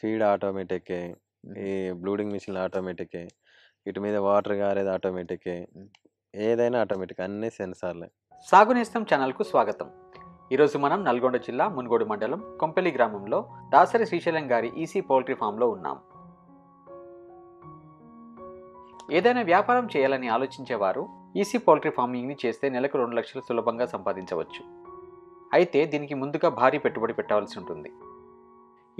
feed ఆటోమేటికే ఈ బ్లూడింగ్ machine ఆటోమేటికే ఇటు మీద వాటర్ గారేది ఆటోమేటిక్కే ఏదైనా ఆటోమేటిక్ అన్ని సెన్సార్లే సాగునేస్తం ఛానల్కు స్వాగతం ఈరోజు మనం నల్గొండ జిల్లా మున్గోడు మండలం కొంపల్లి గ్రామంలో దాసరి శ్రీశైలం గారి ఈసీ పౌల్ట్రీ ఫామ్లో ఉన్నాం ఏదైనా వ్యాపారం చేయాలని ఆలోచించేవారు ఈసీ పౌల్ట్రీ ఫార్మింగ్ని చేస్తే నెలకు రెండు లక్షలు సులభంగా సంపాదించవచ్చు అయితే దీనికి ముందుగా భారీ పెట్టుబడి పెట్టవలసి ఉంటుంది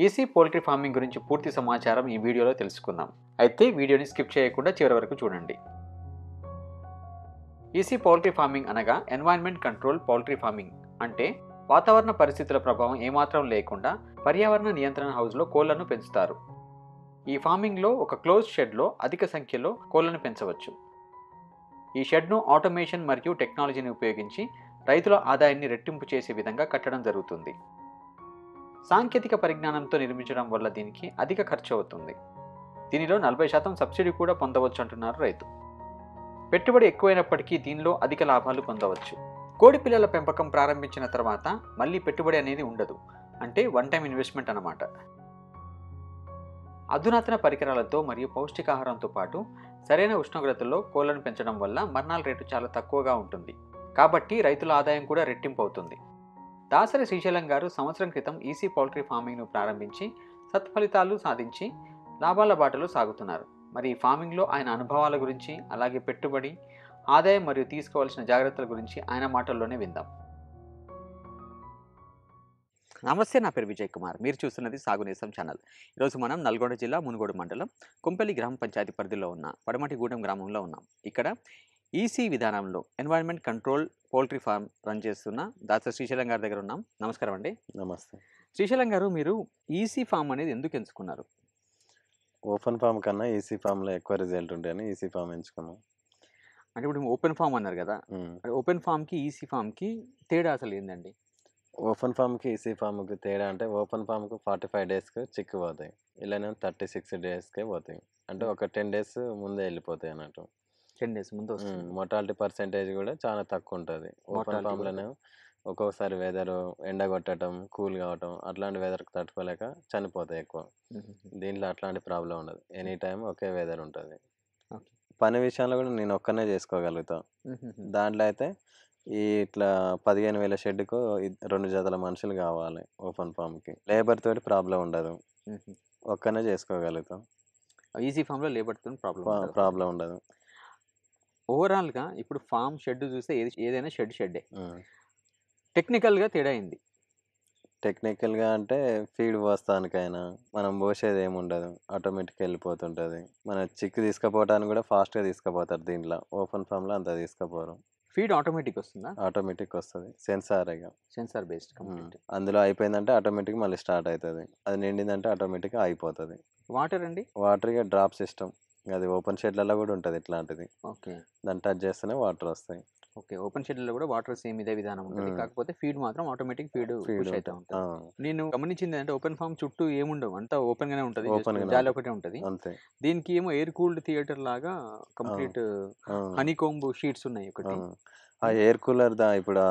ఈసీ పోల్ట్రీ ఫార్మింగ్ గురించి పూర్తి సమాచారం ఈ వీడియోలో తెలుసుకుందాం అయితే వీడియోని స్కిప్ చేయకుండా చివరి వరకు చూడండి ఈసీ పౌల్ట్రీ ఫార్మింగ్ అనగా ఎన్వైర్న్మెంట్ కంట్రోల్ పౌల్ట్రీ ఫార్మింగ్ అంటే వాతావరణ పరిస్థితుల ప్రభావం ఏమాత్రం లేకుండా పర్యావరణ నియంత్రణ హౌస్లో కోళ్లను పెంచుతారు ఈ ఫార్మింగ్లో ఒక క్లోజ్ షెడ్లో అధిక సంఖ్యలో కోళ్లను పెంచవచ్చు ఈ షెడ్ను ఆటోమేషన్ మరియు టెక్నాలజీని ఉపయోగించి రైతుల ఆదాయాన్ని రెట్టింపు చేసే విధంగా కట్టడం జరుగుతుంది సాంకేతిక పరిజ్ఞానంతో నిర్మించడం వల్ల దీనికి అధిక ఖర్చు అవుతుంది దీనిలో నలభై శాతం సబ్సిడీ కూడా పొందవచ్చు అంటున్నారు రైతు పెట్టుబడి ఎక్కువైనప్పటికీ దీనిలో అధిక లాభాలు పొందవచ్చు కోడి పిల్లల పెంపకం ప్రారంభించిన తర్వాత మళ్ళీ పెట్టుబడి అనేది ఉండదు అంటే వన్ టైం ఇన్వెస్ట్మెంట్ అన్నమాట అధునాతన పరికరాలతో మరియు పౌష్టికాహారంతో పాటు సరైన ఉష్ణోగ్రతల్లో కోళ్లను పెంచడం వల్ల మరణాల రేటు చాలా తక్కువగా ఉంటుంది కాబట్టి రైతుల ఆదాయం కూడా రెట్టింపు అవుతుంది దాసరి శ్రీశైలం గారు సంవత్సరం క్రితం ఈసీ పౌల్ట్రీ ఫార్మింగ్ను ప్రారంభించి సత్ఫలితాలు సాధించి లాభాల బాటలు సాగుతున్నారు మరి ఈ ఫార్మింగ్లో ఆయన అనుభవాల గురించి అలాగే పెట్టుబడి ఆదాయం మరియు తీసుకోవాల్సిన జాగ్రత్తల గురించి ఆయన మాటల్లోనే విందాం నమస్తే నా పేరు విజయ్ కుమార్ మీరు చూస్తున్నది సాగునేసం ఛానల్ ఈరోజు మనం నల్గొండ జిల్లా మునుగోడు మండలం కుంపల్లి గ్రామ పంచాయతీ పరిధిలో ఉన్న పడమటిగూడెం గ్రామంలో ఉన్నాం ఇక్కడ ఈసీ విధానంలో environment control poultry farm run చేస్తున్న దాసరి శ్రీశైలం గారి దగ్గర ఉన్నాం నమస్కారం అండి నమస్తే శ్రీశైలం గారు మీరు ఈసీ e ఫామ్ అనేది ఎందుకు ఎంచుకున్నారు ఓపెన్ ఫామ్ కన్నా ఈసీ e ఫామ్లో ఎక్కువ రిజల్ట్ ఉంటాయని ఈసీ e ఫామ్ ఎంచుకున్నాం అంటే ఇప్పుడు ఓపెన్ ఫామ్ అన్నారు కదా ఓపెన్ ఫామ్కి ఈసీ ఫామ్కి తేడా అసలు ఏందండి ఓపెన్ ఫామ్కి ఈసీ ఫామ్కి తేడా అంటే ఓపెన్ ఫామ్కి ఫార్టీ ఫైవ్ డేస్కి చిక్కు పోతాయి ఇలానే థర్టీ సిక్స్ డేస్కే పోతాయి అంటే ఒక టెన్ డేస్ ముందే వెళ్ళిపోతాయి అన్నట్టు టెన్ డేస్ ముందు వస్తుంది మొటాలిటీ పర్సెంటేజ్ కూడా చాలా తక్కువ ఉంటుంది ఓపెన్ ఫామ్లోనే ఒక్కొక్కసారి వెదర్ ఎండ కొట్టడం కూల్ కావటం అట్లాంటి వెదర్కి తట్టుకోలేక చనిపోతాయి ఎక్కువ దీంట్లో అట్లాంటి ప్రాబ్లం ఉండదు ఎనీ టైం ఒకే వెదర్ ఉంటుంది పని విషయంలో కూడా నేను ఒక్కనే చేసుకోగలుగుతా దాంట్లో అయితే ఈ ఇట్లా పదిహేను వేల షెడ్కు రెండు జతల మనుషులు కావాలి ఓపెన్ ఫామ్కి లేబర్ తోటి ప్రాబ్లం ఉండదు ఒక్కనే చేసుకోగలుగుతాం ఈజీ ఫామ్లో లేబర్తో ప్రాబ్లం ప్రాబ్లం ఉండదు ఓవరాల్గా ఇప్పుడు ఫామ్ షెడ్ చూస్తే ఏది ఏదైనా షెడ్ షెడ్డే టెక్నికల్గా తేడా అయింది టెక్నికల్గా అంటే ఫీడ్ పోస్తానికైనా మనం పోసేది ఏముండదు ఆటోమేటిక్గా వెళ్ళిపోతుంటుంది మన చిక్కు తీసుకుపోవటానికి కూడా ఫాస్ట్గా తీసుకుపోతారు దీంట్లో ఓపెన్ ఫామ్లో అంత తీసుకుపోరు ఫీడ్ ఆటోమేటిక్ వస్తుందా ఆటోమేటిక్ వస్తుంది సెన్సార్ సెన్సార్ బేస్డ్ అందులో అయిపోయిందంటే ఆటోమేటిక్ మళ్ళీ స్టార్ట్ అవుతుంది అది నిండిందంటే ఆటోమేటిక్గా అయిపోతుంది వాటర్ అండి వాటర్గా డ్రాప్ సిస్టమ్ అది ఓపెన్ షెడ్లలో కూడా ఉంటుంది ఇట్లాంటిది ఓకే దాన్ని టచ్ చేస్తేనే వాటర్ వస్తాయి ఓకే ఓపెన్ షెడ్ లో కూడా వాటర్ సేమ్ ఇదే విధానం ఉంటుంది కాకపోతే ఫీడ్ మాత్రం ఆటోమేటిక్ ఫీడ్ ఫీడ్ అయితే ఉంటుంది నేను గమనించింది అంటే ఓపెన్ ఫామ్ చుట్టూ ఏముండవు అంతా ఓపెన్ గానే ఉంటుంది జాలి ఒకటే ఉంటుంది దీనికి ఏమో ఎయిర్ కూల్డ్ థియేటర్ లాగా కంప్లీట్ హనీ కోంబు షీట్స్ ఉన్నాయి ఒకటి ఆ ఎయిర్ కూలర్ దా ఇప్పుడు ఆ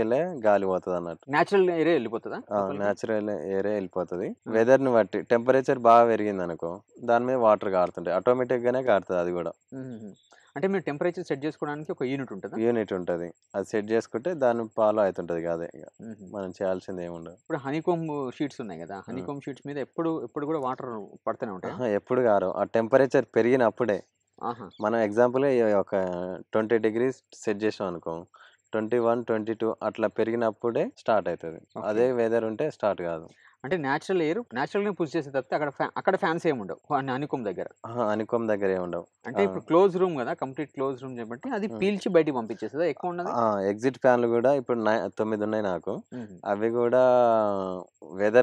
వెళ్ళే గాలి పోతుంది అన్నట్టు న్యాచురల్ ఏరే వెళ్ళిపోతుందా న్యాచురల్ ఏరే వెళ్ళిపోతుంది వెదర్ ని బట్టి టెంపరేచర్ బాగా పెరిగింది అనుకో దాని మీద వాటర్ కారుతుంటాయి ఆటోమేటిక్ గానే కారుతుంది అది కూడా అంటే మీరు టెంపరేచర్ సెట్ చేసుకోవడానికి ఒక యూనిట్ ఉంటుంది యూనిట్ ఉంటుంది అది సెట్ చేసుకుంటే దాన్ని ఫాలో అవుతుంటది కాదే మనం చేయాల్సింది ఏముండదు ఇప్పుడు హనీకోమ్ షీట్స్ ఉన్నాయి కదా హనీకోమ్ షీట్స్ మీద ఎప్పుడు ఎప్పుడు కూడా వాటర్ పడుతూనే ఉంటాయి ఎప్పుడు కారు ఆ టెంపరేచర్ పెరిగినప్పుడే మనం ఎగ్జాంపుల్ ఒక ట్వంటీ డిగ్రీస్ సెట్ చేసాం అనుకో ట్వంటీ వన్ ట్వంటీ టూ అట్లా పెరిగినప్పుడే స్టార్ట్ అవుతుంది అదే వెదర్ ఉంటే స్టార్ట్ కాదు అంటే న్యాచురల్ ఎయిర్ న్యాచురల్ గా పూజ చేసే తప్పితే అక్కడ అక్కడ ఫ్యాన్స్ ఏమి ఉండవు అనుకోం దగ్గర అనుకోం దగ్గర ఏమి ఉండవు అంటే ఇప్పుడు క్లోజ్ రూమ్ కదా కంప్లీట్ క్లోజ్ రూమ్ చెప్పంటే అది పీల్చి బయటికి పంపించేసి ఎక్కువ ఉండదు ఎగ్జిట్ ఫ్యాన్లు కూడా ఇప్పుడు తొమ్మిది ఉన్నాయి నాకు అవి కూడా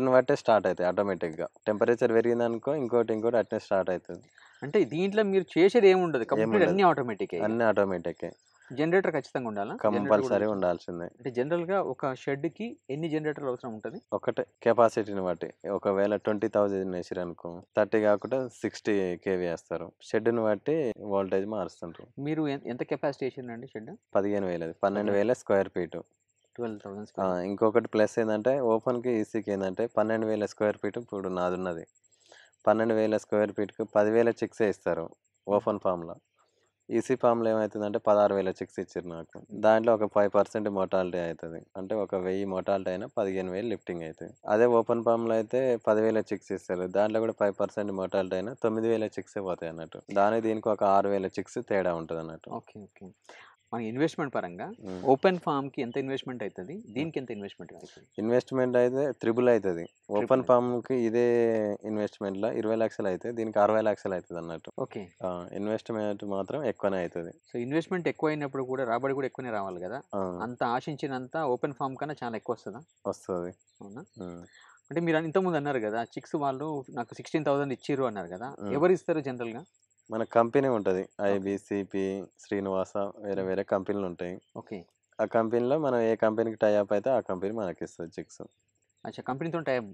ని బట్టే స్టార్ట్ అవుతాయి గా టెంపరేచర్ పెరిగింది అనుకో ఇంకోటి ఇంకోటి అట్నే స్టార్ట్ అవుతుంది అంటే దీంట్లో మీరు చేసేది ఏముండదు కంప్లీట్ అన్ని ఆటోమేటిక్ అన్ని ఆటోమేటిక్ జనరేటర్ ఖచ్చితంగా ఉండాలి కంపల్సరీ ఉండాల్సిందే అంటే జనరల్ గా ఒక షెడ్ కి ఎన్ని జనరేటర్లు అవసరం ఉంటుంది ఒకటే కెపాసిటీని బట్టి ఒకవేళ ట్వంటీ థౌసండ్ వేసారు అనుకో థర్టీ కాకుండా సిక్స్టీ కేవీ వేస్తారు షెడ్ ని బట్టి వోల్టేజ్ మారుస్తుంటారు మీరు ఎంత కెపాసిటీ వేసిందండి షెడ్ పదిహేను వేలది పన్నెండు వేల స్క్వేర్ ఫీట్ ఇంకొకటి ప్లస్ ఏంటంటే కి ఈసీకి ఏంటంటే పన్నెండు వేల స్క్వేర్ ఫీట్ ఇప్పుడు నాది ఉన్నది పన్నెండు వేల స్క్వేర్ ఫీట్కి పదివేల చిక్సే ఇస్తారు ఓపెన్ లో ఈసీ ఫామ్లో ఏమవుతుందంటే పదహారు వేల చెక్స్ ఇచ్చారు నాకు దాంట్లో ఒక ఫైవ్ పర్సెంట్ మోటాలిటీ అవుతుంది అంటే ఒక వెయ్యి మోటాలిటీ అయినా పదిహేను వేలు లిఫ్టింగ్ అవుతుంది అదే ఓపెన్ ఫామ్లో అయితే పదివేల చెక్స్ ఇస్తారు దాంట్లో కూడా ఫైవ్ పర్సెంట్ మోటాలిటీ అయినా తొమ్మిది వేల చెక్స్ పోతాయి అన్నట్టు దాని దీనికి ఒక ఆరు వేల చెక్స్ తేడా ఉంటుంది అన్నట్టు ఓకే ఓకే మన ఇన్వెస్ట్మెంట్ పరంగా ఓపెన్ ఫామ్ కి ఎంత ఇన్వెస్ట్మెంట్ అవుతుంది దీనికి ఎంత ఇన్వెస్ట్మెంట్ అవుతుంది ఇన్వెస్ట్మెంట్ అయితే త్రిబుల్ అవుతుంది ఓపెన్ ఫామ్ కి ఇదే ఇన్వెస్ట్మెంట్ లో ఇరవై లక్షలు అయితే దీనికి అరవై లక్షలు అవుతుంది అన్నట్టు ఓకే ఇన్వెస్ట్మెంట్ మాత్రం ఎక్కువనే అవుతుంది సో ఇన్వెస్ట్మెంట్ ఎక్కువ అయినప్పుడు కూడా రాబడి కూడా ఎక్కువనే రావాలి కదా అంత ఆశించినంత ఓపెన్ ఫామ్ కన్నా చాలా ఎక్కువ వస్తుందా వస్తుంది అవునా అంటే మీరు ఇంతకుముందు అన్నారు కదా చిక్స్ వాళ్ళు నాకు సిక్స్టీన్ థౌసండ్ ఇచ్చిర్రు అన్నారు కదా ఎవరు ఇస్తారు జనరల్గా మన కంపెనీ ఉంటుంది ఐబిసిపి శ్రీనివాస వేరే వేరే కంపెనీలు ఉంటాయి ఓకే ఆ కంపెనీలో మనం ఏ కంపెనీకి టైఅప్ అయితే ఆ కంపెనీ మనకి ఇస్తుంది చెక్స్ అచ్చా కంపెనీతో టైప్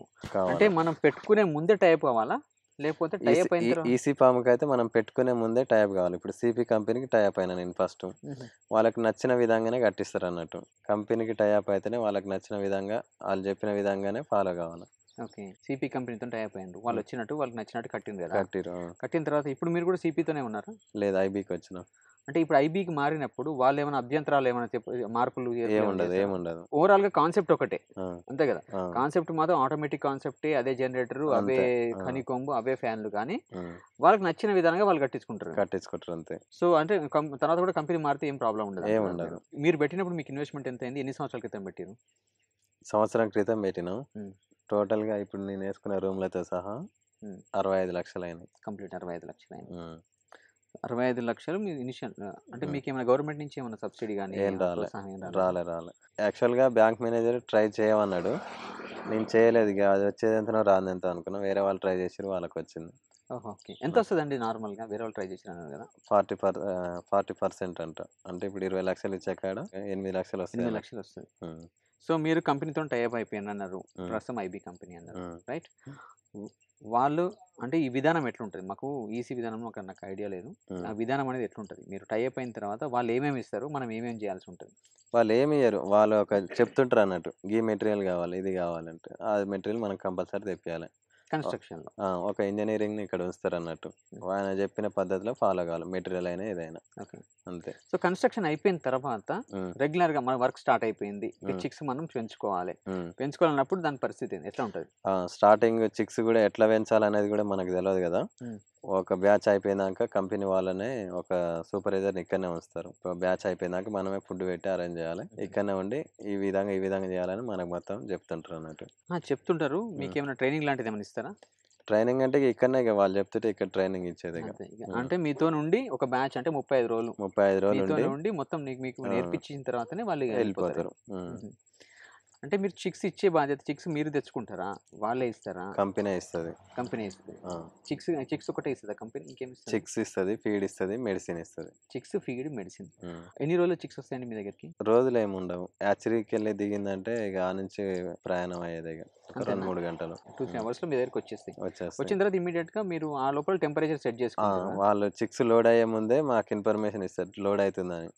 అంటే మనం పెట్టుకునే ముందే టైప్ కావాలా లేకపోతే టైప్ అయిన ఈసీ కి అయితే మనం పెట్టుకునే ముందే టైప్ కావాలి ఇప్పుడు సిపి కంపెనీకి టైప్ అయినా నేను ఫస్ట్ వాళ్ళకి నచ్చిన విధంగానే కట్టిస్తారు అన్నట్టు కంపెనీకి టైప్ అయితేనే వాళ్ళకి నచ్చిన విధంగా వాళ్ళు చెప్పిన విధంగానే ఫాలో కావాలి ఓకే సిపి కంపెనీతో టై అయిపోయింది వాళ్ళు వచ్చినట్టు వాళ్ళకి నచ్చినట్టు కట్టింది కదా కట్టిరు కట్టిన తర్వాత ఇప్పుడు మీరు కూడా సిపితోనే ఉన్నారా లేదు ఐబీకి వచ్చిన అంటే ఇప్పుడు ఐబీకి మారినప్పుడు వాళ్ళు ఏమైనా అభ్యంతరాలు ఏమైనా మార్పులు ఏముండదు ఏముండదు ఓవరాల్ గా కాన్సెప్ట్ ఒకటే అంతే కదా కాన్సెప్ట్ మాత్రం ఆటోమేటిక్ కాన్సెప్టే అదే జనరేటర్ అవే కొంబు అవే ఫ్యాన్లు కానీ వాళ్ళకి నచ్చిన విధానంగా వాళ్ళు కట్టించుకుంటారు కట్టించుకుంటారు అంతే సో అంటే తర్వాత కూడా కంపెనీ మారితే ఏం ప్రాబ్లం ఉండదు ఏముండదు మీరు పెట్టినప్పుడు మీకు ఇన్వెస్ట్మెంట్ ఎంత అయింది ఎన్ని సంవత్సరాల క్రితం పెట్టారు సంవత్సరం క్రితం పెట్టినాం టోటల్గా ఇప్పుడు నేను వేసుకున్న రూమ్లతో సహా అరవై ఐదు లక్షలు అయినాయి కంప్లీట్ అరవై ఐదు లక్షలు అయినాయి అరవై ఐదు లక్షలు మీ ఇనిషియల్ అంటే మీకు ఏమైనా గవర్నమెంట్ నుంచి ఏమైనా సబ్సిడీ కానీ ఏం రాలే రాలే రాలే యాక్చువల్గా బ్యాంక్ మేనేజర్ ట్రై చేయమన్నాడు నేను చేయలేదు అది వచ్చేది ఎంతనో రాదు అనుకున్నాను వేరే వాళ్ళు ట్రై చేసారు వాళ్ళకి వచ్చింది ఓకే ఎంత వస్తుందండి నార్మల్గా వేరే వాళ్ళు ట్రై చేసిన కదా ఫార్టీ పర్ ఫార్టీ పర్సెంట్ అంట అంటే ఇప్పుడు ఇరవై లక్షలు ఇచ్చాక ఎనిమిది లక్షలు వస్తాయి ఎనిమిది లక్షలు వస్తుంది సో మీరు కంపెనీతో టైప్ అయిపోయింది అన్నారు ప్రస్తుతం ఐబీ కంపెనీ అన్నారు రైట్ వాళ్ళు అంటే ఈ విధానం ఎట్లుంటుంది మాకు ఈసీ విధానం ఒక నాకు ఐడియా లేదు ఆ విధానం అనేది ఎట్లుంటుంది మీరు టైఅప్ అయిన తర్వాత వాళ్ళు ఏమేమి ఇస్తారు మనం ఏమేమి చేయాల్సి ఉంటుంది వాళ్ళు ఏమి ఇయ్యరు వాళ్ళు ఒక చెప్తుంటారు అన్నట్టు ఈ మెటీరియల్ కావాలి ఇది కావాలంటే ఆ మెటీరియల్ మనకు కంపల్సరీ తెప్పియాలి కన్స్ట్రక్షన్ ఒక ఇంజనీరింగ్ ఇక్కడ ఉంచుతారు అన్నట్టు ఆయన చెప్పిన పద్ధతిలో ఫాలో కావాలి మెటీరియల్ అయినా ఏదైనా అంతే సో కన్స్ట్రక్షన్ అయిపోయిన తర్వాత రెగ్యులర్ గా మన వర్క్ స్టార్ట్ అయిపోయింది చిక్స్ మనం పెంచుకోవాలి పెంచుకోవాలన్నప్పుడు దాని పరిస్థితి ఎట్లా ఉంటుంది స్టార్టింగ్ చిక్స్ కూడా ఎట్లా పెంచాలనేది కూడా మనకు తెలియదు కదా ఒక బ్యాచ్ అయిపోయినాక కంపెనీ వాళ్ళనే ఒక సూపర్వైజర్ ఇక్కడనే ఉంచుతారు బ్యాచ్ అయిపోయినాక మనమే ఫుడ్ పెట్టి అరేంజ్ చేయాలి ఇక్కడనే ఉండి ఈ విధంగా ఈ విధంగా చేయాలని మనకు మొత్తం చెప్తుంటారు అన్నట్టు చెప్తుంటారు మీకు ఏమైనా ట్రైనింగ్ లాంటిది ఏమైనా ఇస్తారా ట్రైనింగ్ అంటే ఇక్కడనే వాళ్ళు చెప్తుంటే ఇక్కడ ట్రైనింగ్ ఇచ్చేది అంటే మీతో నుండి ఒక బ్యాచ్ అంటే ముప్పై ఐదు రోజులు ముప్పై ఐదు రోజులు ఉండి మొత్తం మీకు నేర్పించిన తర్వాతనే వాళ్ళు వెళ్ళిపోతారు అంటే మీరు చిక్స్ ఇచ్చే బాధ్యత చిక్స్ మీరు తెచ్చుకుంటారా వాళ్ళే ఇస్తారా కంపెనీ ఇస్తుంది కంపెనీ ఇస్తుంది చిక్స్ చిక్స్ ఒకటే ఇస్తుందా కంపెనీ ఇంకేం చిక్స్ ఇస్తుంది ఫీడ్ ఇస్తుంది మెడిసిన్ ఇస్తుంది చిక్స్ ఫీడ్ మెడిసిన్ ఎన్ని రోజులు చిక్స్ వస్తాయండి మీ దగ్గరికి రోజులు ఏమి ఉండవు యాచరీకి వెళ్ళి దిగిందంటే ఇక ఆ నుంచి ప్రయాణం అయ్యేది ఇక మూడు గంటలు టూ త్రీ అవర్స్ లో మీ దగ్గరికి వచ్చేస్తాయి వచ్చిన తర్వాత ఇమీడియట్ గా మీరు ఆ లోపల టెంపరేచర్ సెట్ చేసుకుంటారు వాళ్ళు చిక్స్ లోడ్ అయ్యే ముందే మాకు ఇన్ఫర్మేషన్ ఇస్తారు లోడ్ అవుతుందని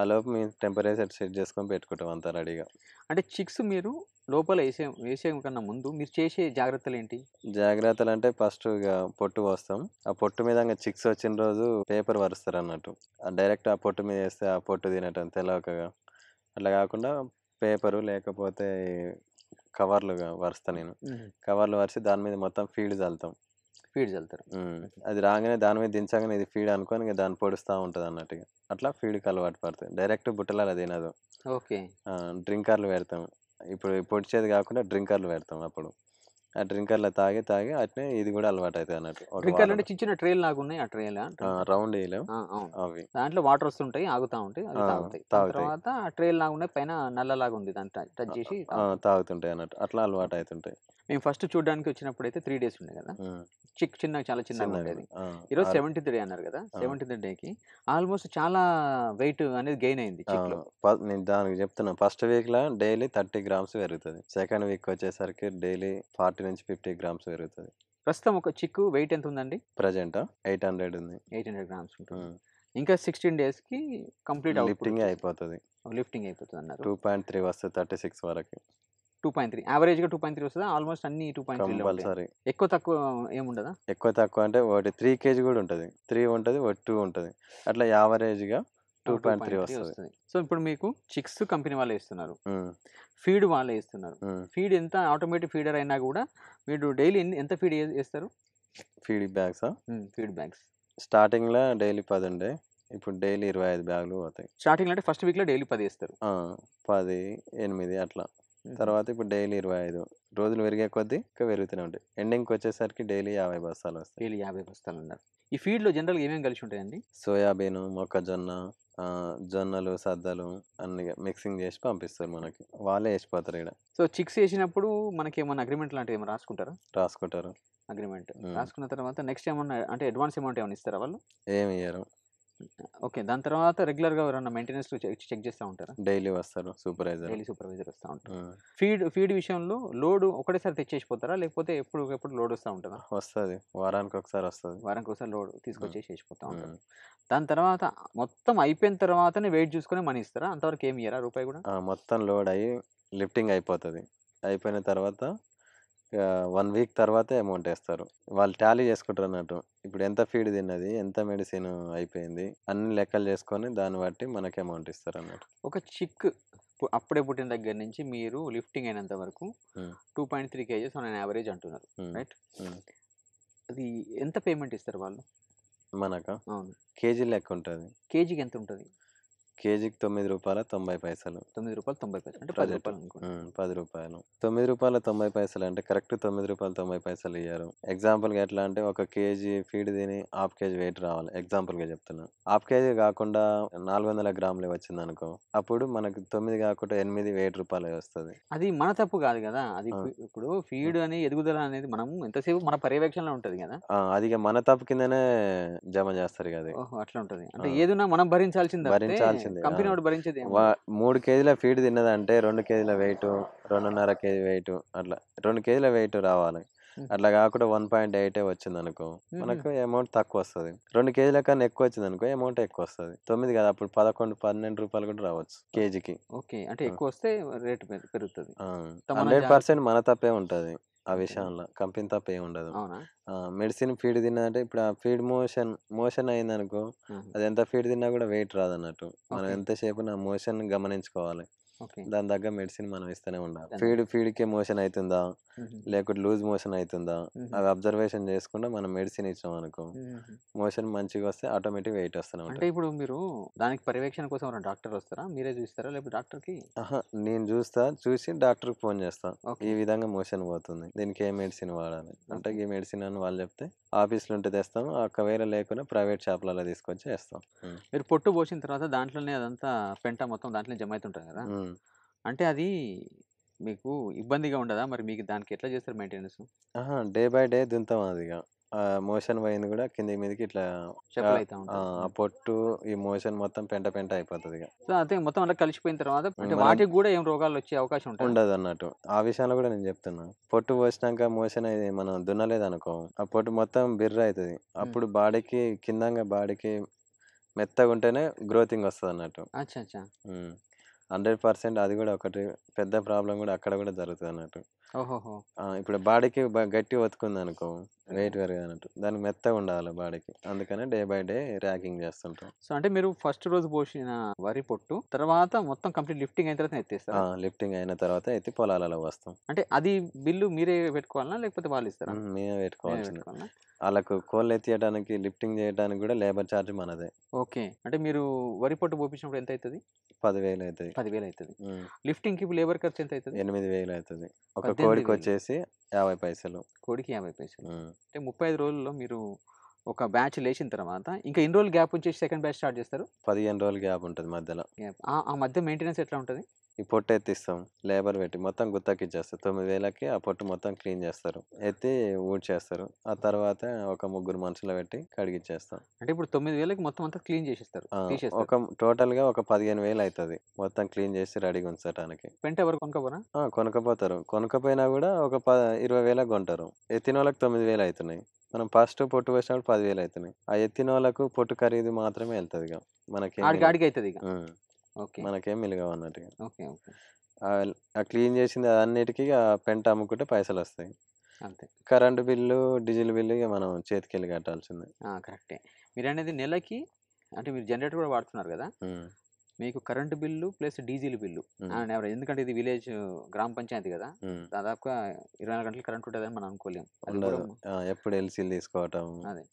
ఆ లోపల మీ టెంపరేచర్ సెట్ చేసుకొని పెట్టుకుంటాం అంతా రెడీగా అంటే చిక్స్ మీరు లోపల వేసే వేసే కన్నా ముందు మీరు చేసే జాగ్రత్తలు ఏంటి జాగ్రత్తలు అంటే ఫస్ట్ ఇక పొట్టు పోస్తాం ఆ పొట్టు మీద ఇంకా చిక్స్ వచ్చిన రోజు పేపర్ వరుస్తారు అన్నట్టు డైరెక్ట్ ఆ పొట్టు మీద వేస్తే ఆ పొట్టు తినటం తెలవకగా అట్లా కాకుండా పేపరు లేకపోతే కవర్లు వరుస్తా నేను కవర్లు వరిసి దాని మీద మొత్తం ఫీడ్ చల్లుతాం ఫీడ్ చల్లుతారు అది రాగానే దాని మీద దించగానే ఇది ఫీడ్ అనుకొని ఇంకా దాన్ని పొడుస్తూ ఉంటుంది అన్నట్టుగా అట్లా ఫీడ్కి అలవాటు పడుతుంది డైరెక్ట్ బుట్టలాలు అది తినదు ఓకే డ్రింకర్లు పెడతాం ఇప్పుడు పొడిచేది కాకుండా డ్రింకర్లు పెడతాం అప్పుడు ఆ డ్రింకర్లో తాగి తాగి అట్నే ఇది కూడా అలవాటు అవుతాయి అన్నట్టు డ్రింకర్లు అంటే చిన్న చిన్న ట్రేలు లాగా ఉన్నాయి ఆ ట్రేల రౌండ్ అవి దాంట్లో వాటర్ వస్తుంటాయి ఆగుతా ఉంటాయి తాగుతాయి తర్వాత ఆ ట్రేల్ లాగా ఉన్నాయి పైన నల్ల లాగా ఉంది దాన్ని టచ్ చేసి తాగుతుంటాయి అన్నట్టు అట్లా అలవాటు అవుతుంటాయి మేము ఫస్ట్ చూడడానికి వచ్చినప్పుడు అయితే త్రీ డేస్ ఉండే కదా చిక్ చిన్న చాలా చిన్నగా ఉండేది ఈరోజు సెవెంటీ సెవెంటీన్త్ డే అన్నారు కదా సెవెంటీన్త్ డేకి ఆల్మోస్ట్ చాలా వెయిట్ అనేది గెయిన్ అయింది నేను దానికి చెప్తున్నా ఫస్ట్ వీక్ లో డైలీ థర్టీ గ్రామ్స్ పెరుగుతుంది సెకండ్ వీక్ వచ్చేసరికి డైలీ ఫార్టీ ఫార్టీ నుంచి ఫిఫ్టీ గ్రామ్స్ పెరుగుతుంది ప్రస్తుతం ఒక చిక్కు వెయిట్ ఎంత ఉందండి ప్రజెంట్ ఎయిట్ హండ్రెడ్ ఉంది ఎయిట్ హండ్రెడ్ గ్రామ్స్ ఉంటుంది ఇంకా సిక్స్టీన్ డేస్ కి కంప్లీట్ లిఫ్టింగ్ అయిపోతుంది లిఫ్టింగ్ అయిపోతుంది అన్నారు టూ పాయింట్ త్రీ వస్తుంది థర్టీ సిక్స్ వరకు టూ పాయింట్ త్రీ గా టూ పాయింట్ త్రీ వస్తుంది ఆల్మోస్ట్ అన్ని టూ పాయింట్ కంపల్సరీ ఎక్కువ తక్కువ ఏముండదా ఎక్కువ తక్కువ అంటే ఒకటి త్రీ కేజీ కూడా ఉంటుంది త్రీ ఉంటుంది ఒకటి టూ ఉంటుంది అట్లా యావరేజ్గా టూ పాయింట్ త్రీ వస్తుంది సో ఇప్పుడు మీకు చిక్స్ కంపెనీ వాళ్ళే ఇస్తున్నారు ఫీడ్ వాళ్ళే ఇస్తున్నారు ఫీడ్ ఎంత ఆటోమేటిక్ ఫీడర్ అయినా కూడా మీరు డైలీ ఎంత ఫీడ్ వేస్తారు ఫీడ్ బ్యాగ్స్ ఫీడ్ బ్యాగ్స్ స్టార్టింగ్లో డైలీ పది ఉండే ఇప్పుడు డైలీ ఇరవై ఐదు బ్యాగులు పోతాయి స్టార్టింగ్ అంటే ఫస్ట్ వీక్లో డైలీ పది ఇస్తారు పది ఎనిమిది అట్లా తర్వాత ఇప్పుడు డైలీ ఇరవై ఐదు రోజులు పెరిగే కొద్దీ ఇంకా పెరుగుతూనే ఉంటాయి ఎండింగ్కి వచ్చేసరికి డైలీ యాభై బస్తాలు వస్తాయి డైలీ యాభై బస్తాలు ఉన్నారు ఈ ఫీల్డ్లో జనరల్గా ఏమేమి కలిసి ఉంటాయండి సోయాబీన్ మొక్కజొన్న జొన్నలు సద్దలు అన్ని మిక్సింగ్ చేసి పంపిస్తారు మనకి వాళ్ళే వేసిపోతారు ఇక్కడ సో చిక్స్ వేసినప్పుడు మనకి ఏమైనా అగ్రిమెంట్ లాంటివి ఏమైనా రాసుకుంటారా రాసుకుంటారు అగ్రిమెంట్ రాసుకున్న తర్వాత నెక్స్ట్ ఏమన్నా అంటే అడ్వాన్స్ అమౌంట్ ఏమైనా ఇస్తారా వాళ్ళు ఏమి ఇయ్యారు ఓకే దాని తర్వాత రెగ్యులర్ గా ఎవరైనా మెయింటెనెన్స్ చెక్ చేస్తూ ఉంటారా డైలీ వస్తారు సూపర్వైజర్ డైలీ సూపర్వైజర్ వస్తూ ఉంటారు ఫీడ్ ఫీడ్ విషయంలో లోడ్ ఒకటేసారి తెచ్చేసిపోతారా లేకపోతే ఎప్పుడు ఎప్పుడు లోడ్ వస్తూ ఉంటుందా వస్తుంది వారానికి ఒకసారి వస్తుంది వారానికి ఒకసారి లోడ్ తీసుకొచ్చేసి చేసిపోతా ఉంటారు దాని తర్వాత మొత్తం అయిపోయిన తర్వాతనే వెయిట్ చూసుకుని మనీ ఇస్తారా అంతవరకు ఏమి ఇయ్యారా రూపాయి కూడా మొత్తం లోడ్ అయ్యి లిఫ్టింగ్ అయిపోతుంది అయిపోయిన తర్వాత వన్ వీక్ తర్వాతే అమౌంట్ వేస్తారు వాళ్ళు టాలీ చేసుకుంటారు అన్నట్టు ఇప్పుడు ఎంత ఫీడ్ తిన్నది ఎంత మెడిసిన్ అయిపోయింది అన్ని లెక్కలు చేసుకొని దాన్ని బట్టి మనకి అమౌంట్ ఇస్తారు అన్నట్టు ఒక చిక్ అప్పుడే పుట్టిన దగ్గర నుంచి మీరు లిఫ్టింగ్ అయినంత వరకు two point three cages on average అంటున్నారు రైట్ అది ఎంత పేమెంట్ ఇస్తారు వాళ్ళు మనక అవును కేజీ లెక్క ఉంటుంది కేజీకి ఎంత ఉంటుంది కేజీకి తొమ్మిది రూపాయల తొంభై పైసలు తొమ్మిది రూపాయలు తొంభై పైసలు పది రూపాయలు పది రూపాయలు తొమ్మిది రూపాయల తొంభై పైసలు అంటే కరెక్ట్ తొమ్మిది రూపాయలు తొంభై పైసలు ఇయ్యారు ఎగ్జాంపుల్గా ఎట్లా అంటే ఒక కేజీ ఫీడ్ తిని హాఫ్ కేజీ వెయిట్ రావాలి ఎగ్జాంపుల్గా చెప్తున్నా హాఫ్ కేజీ కాకుండా నాలుగు వందల గ్రాములు వచ్చింది అనుకో అప్పుడు మనకు తొమ్మిది కాకుండా ఎనిమిది వెయ్యి రూపాయలు వస్తుంది అది మన తప్పు కాదు కదా అది ఇప్పుడు ఫీడ్ అని ఎదుగుదల అనేది మనం ఎంతసేపు మన పర్యవేక్షణలో ఉంటుంది కదా అది మన తప్పు కిందనే జమ చేస్తారు కదా అట్లా ఉంటుంది అంటే ఏదైనా మనం భరించాల్సింది భరించాల్సింది భరించింది కంపెనీ మూడు కేజీల ఫీడ్ తిన్నదంటే రెండు కేజీల వెయిట్ రెండున్నర కేజీ వెయిట్ అట్లా రెండు కేజీల వెయిట్ రావాలి అట్లా కాకుండా వన్ పాయింట్ ఎయిట్ వచ్చింది అనుకో మనకు అమౌంట్ తక్కువ వస్తుంది రెండు కేజీల కన్నా ఎక్కువ వచ్చింది అనుకో అమౌంట్ ఎక్కువ వస్తుంది తొమ్మిది కదా అప్పుడు పదకొండు పన్నెండు రూపాయలు కూడా రావచ్చు కేజీకి ఓకే అంటే ఎక్కువ వస్తే రేట్ పెరుగుతుంది హండ్రెడ్ పర్సెంట్ మన తప్పే ఉంటుంది ఆ విషయంలో కంపెనీ తప్ప ఏమి ఉండదు మెడిసిన్ ఫీడ్ అంటే ఇప్పుడు ఆ ఫీడ్ మోషన్ మోషన్ అయింది అనుకో అది ఎంత ఫీడ్ తిన్నా కూడా వెయిట్ రాదు అన్నట్టు మనం ఎంతసేపు నా మోషన్ గమనించుకోవాలి దాని దగ్గర మెడిసిన్ మనం ఇస్తూనే ఉండాలి ఫీడ్ ఫీడ్కే మోషన్ అవుతుందా లేకుంటే లూజ్ మోషన్ అవుతుందా అవి అబ్జర్వేషన్ చేసుకుంటే మనం మెడిసిన్ ఇచ్చాం అనుకో మోషన్ మంచిగా వస్తే ఆటోమేటిక్ వెయిట్ వస్తాను అంటే ఇప్పుడు మీరు దానికి పర్యవేక్షణ కోసం డాక్టర్ వస్తారా మీరే చూస్తారా లేకపోతే డాక్టర్కి నేను చూస్తా చూసి డాక్టర్కి ఫోన్ చేస్తా ఈ విధంగా మోషన్ పోతుంది దీనికి ఏ మెడిసిన్ వాడాలి అంటే ఈ మెడిసిన్ అని వాళ్ళు చెప్తే ఆఫీసులు ఉంటే తెస్తాం ఒకవేళ లేకుండా ప్రైవేట్ షాపులలో తీసుకొచ్చి వేస్తాం మీరు పొట్టు పోసిన తర్వాత దాంట్లోనే అదంతా పెంట మొత్తం దాంట్లోనే జమ అవుతుంటారు కదా అంటే అది మీకు ఇబ్బందిగా ఉండదా మరి మీకు దానికి ఎట్లా చేస్తారు మెయింటెనెన్స్ డే బై డే దింతాం అది మోషన్ పోయింది కూడా కింద మీదకి ఇట్లా చెప్పులు ఆ, పొట్టు ఈ మోషన్ మొత్తం పెంట పెంట అయిపోతుంది సో అదే మొత్తం అలా కలిసిపోయిన తర్వాత వాటికి కూడా ఏం రోగాలు వచ్చే అవకాశం ఉంటుంది ఉండదు అన్నట్టు ఆ విషయంలో కూడా నేను చెప్తున్నా పొట్టు పోసినాక మోషన్ అయితే మనం దున్నలేదు అనుకో ఆ పొట్టు మొత్తం బిర్ర అవుతుంది అప్పుడు బాడీకి కిందంగా బాడీకి మెత్తగా ఉంటేనే గ్రోతింగ్ వస్తుంది అన్నట్టు హండ్రెడ్ పర్సెంట్ అది కూడా ఒకటి పెద్ద ప్రాబ్లం కూడా అక్కడ కూడా జరుగుతుంది అన్నట్టు ఇప్పుడు బాడీకి గట్టి ఒత్తుకుంది అనుకో వెయిట్ పెరిగింది అన్నట్టు దానికి మెత్త ఉండాలి బాడీకి అందుకనే డే బై డే ర్యాకింగ్ చేస్తుంటాం సో అంటే మీరు ఫస్ట్ రోజు పోసిన వరి పొట్టు తర్వాత మొత్తం కంప్లీట్ లిఫ్టింగ్ అయిన తర్వాత ఎత్తేస్తారు లిఫ్టింగ్ అయిన తర్వాత ఎత్తి పొలాలలో వస్తాం అంటే అది బిల్లు మీరే పెట్టుకోవాలా లేకపోతే వాళ్ళు ఇస్తారా మేమే పెట్టుకోవాలి వాళ్ళకు కోళ్ళు ఎత్తియడానికి లిఫ్టింగ్ చేయడానికి కూడా లేబర్ ఛార్జ్ మనదే ఓకే అంటే మీరు వరి పొట్టు పోపించినప్పుడు ఎంత అవుతుంది పదివేలు అవుతుంది పదివేలు అవుతుంది లిఫ్టింగ్ కి లేబర్ ఖర్చు ఎంత అవుతుంది ఎనిమిది వేలు అవుతుంది ఒక కోడికి వచ్చేసి యాభై పైసలు కోడికి యాభై పైసలు అంటే ముప్పై ఐదు రోజుల్లో మీరు ఒక బ్యాచ్ లేచిన తర్వాత ఇంకా ఎన్ని రోజులు గ్యాప్ ఉంచేసి సెకండ్ బ్యాచ్ స్టార్ట్ చేస్తారు పదిహేను రోజులు గ్యాప్ ఉంటుంది మధ్యలో ఆ- మధ్య మెయింటెనెన్స్ ఎట్లా ఉంటుంది ఈ పొట్టు ఎత్తిస్తాం లేబర్ పెట్టి మొత్తం గుత్తకి ఇచ్చేస్తారు తొమ్మిది వేలకి ఆ పొట్టు మొత్తం క్లీన్ చేస్తారు ఎత్తి ఊడ్చేస్తారు ఆ తర్వాత ఒక ముగ్గురు మనుషులు పెట్టి కడిగిచ్చేస్తాం అంటే ఇప్పుడు తొమ్మిది వేలకి మొత్తం అంతా క్లీన్ చేసిస్తారు ఒక టోటల్ గా ఒక పదిహేను వేలు అవుతుంది మొత్తం క్లీన్ చేసి రెడీగా ఉంచడానికి పెంట ఎవరు కొనకపోరా కొనకపోతారు కొనకపోయినా కూడా ఒక ప ఇరవై వేలకు కొంటారు ఎత్తిన వాళ్ళకి తొమ్మిది వేలు అవుతున్నాయి మనం ఫస్ట్ పొట్టు వేసినప్పుడు పదివేలు అవుతున్నాయి ఆ ఎత్తిన వాళ్ళకు పొట్టు ఖరీదు మాత్రమే వెళ్తుంది మనకి మనకేం మిలగవు అన్నట్టు ఓకే ఆ క్లీన్ చేసింది అన్నిటికీ ఆ పెంట అమ్ముకుంటే పైసలు వస్తాయి current current bill diesel bill ఇక మనం చేతికి వెళ్ళి కట్టాల్సిందే కరెక్టే మీరు అనేది నెలకి అంటే మీరు జనరేటర్ కూడా వాడుతున్నారు కదా మీకు current bill plus diesel bill ఎందుకంటే ఇది విలేజ్ గ్రామ పంచాయతీ కదా దాదాపుగా ఇరవై నాలుగు గంటలు కరెంట్ అని మనం అనుకోలేం ఎప్పుడు ఎల్సీ తీసుకోవటం